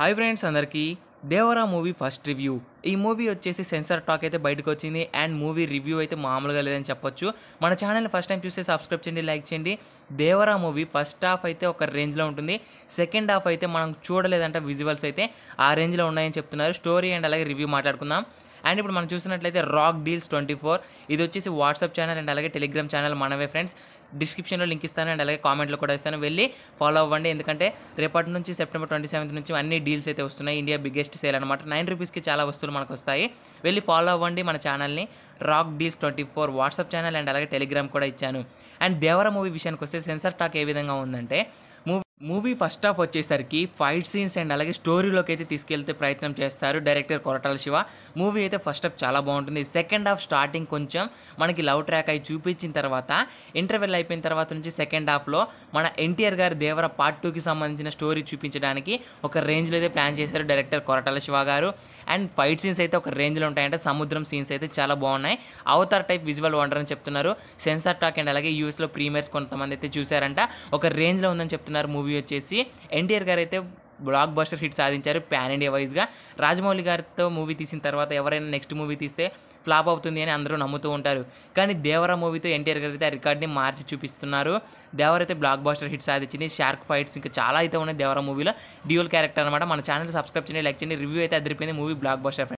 hi friends అందరికీ Devara movie first review ఈ movie వచ్చేసి సెన్సార్ టాక్ అయితే బయటకు వచ్చింది అండ్ మూవీ రివ్యూ అయితే మామూలుగా లేదని చెప్పొచ్చు మన ఛానల్ని ఫస్ట్ టైం చూస్తే సబ్స్క్రైబ్ చేయండి లైక్ చేయండి దేవరా మూవీ ఫస్ట్ హాఫ్ అయితే ఒక రేంజ్లో ఉంటుంది సెకండ్ హాఫ్ అయితే మనం చూడలేదంట విజువల్స్ అయితే ఆ రేంజ్లో ఉన్నాయని చెప్తున్నారు స్టోరీ అండ్ అలాగే రివ్యూ మాట్లాడుకుందాం అండ్ ఇప్పుడు మనం చూసినట్లయితే రాక్ డీల్స్ ట్వంటీ ఫోర్ ఇది వచ్చేసి వాట్సాప్ ఛానల్ అండ్ అలాగే టెలిగ్రామ్ ఛానల్ మనవే ఫ్రెండ్స్ డిస్క్రిప్షన్లో లింక్ ఇస్తాను అండ్ అలాగే కామెంట్లో కూడా ఇస్తాను వెళ్ళి ఫాలో అవ్వండి ఎందుకంటే రేపటి నుంచి సెప్టెంబర్ ట్వంటీ సెవెంత్ నుంచి అన్ని డీల్స్ అయితే వస్తున్నాయి ఇండియా బిగ్గెస్ట్ సేల్ అనమాట నైన్ రూపీస్కి చాలా వస్తువులు మనకు వస్తాయి వెళ్ళి ఫాలో అవ్వండి మన ఛానల్ని Rock Deals twenty four WhatsApp channel and అలాగే టెలిగ్రామ్ కూడా ఇచ్చాను అండ్ దేవర మూవీ విషయానికి వస్తే సెన్సార్ టాక్ ఏ విధంగా ఉందంటే మూవీ మూవీ ఫస్ట్ హాఫ్ వచ్చేసరికి ఫైట్ సీన్స్ అండ్ అలాగే స్టోరీలోకి అయితే తీసుకెళ్తే ప్రయత్నం చేస్తారు డైరెక్టర్ కొరటాల శివ మూవీ అయితే ఫస్ట్ హాఫ్ చాలా బాగుంటుంది సెకండ్ హాఫ్ స్టార్టింగ్ కొంచెం మనకి లవ్ ట్రాక్ అయి చూపించిన తర్వాత ఇంటర్వెల్ అయిపోయిన తర్వాత నుంచి సెకండ్ హాఫ్లో మన ఎన్టీఆర్ గారి దేవర పార్ట్ టూకి సంబంధించిన స్టోరీ చూపించడానికి ఒక రేంజ్లో అయితే ప్లాన్ చేశారు డైరెక్టర్ కొరటాల శివ గారు అండ్ ఫైట్ సీన్స్ అయితే ఒక రేంజ్లో ఉంటాయంటే సముద్రం సీన్స్ అయితే చాలా బాగున్నాయి అవతార్ టైప్ విజువల్ వండర్ అని చెప్తున్నారు సెన్సార్ టాక్ అండ్ అలాగే యూఎస్లో ప్రీమియర్స్ కొంతమంది అయితే చూశారంట ఒక రేంజ్లో ఉందని చెప్తున్నారు మూవీ మూవీ వచ్చేసి ఎన్టీఆర్ గారు అయితే బ్లాక్ బస్టర్ హిట్ సాధించారు ప్యాన్ ఇండియా వైజ్గా రాజమౌళి గారితో మూవీ తీసిన తర్వాత ఎవరైనా నెక్స్ట్ మూవీ తీస్తే ఫ్లాప్ అవుతుంది అని అందరూ నమ్ముతూ ఉంటారు కానీ దేవరా మూవీతో ఎన్టీఆర్ గారు అయితే ఆ రికార్డ్ని మార్చి చూపిస్తున్నారు దేవర అయితే బ్లాక్ బాస్టర్ హిట్ సాధించింది షార్క్ ఫైట్స్ ఇంకా చాలా అయితే ఉన్నాయి దేవరా మూవీలో డ్యూల్ క్యారెక్టర్ అనమాట మన ఛానల్ సబ్స్క్రైబ్ చేయండి లైక్ చేయండి రివ్యూ అయితే అదిరిపోయింది మూవీ బ్లాక్ బాస్టర్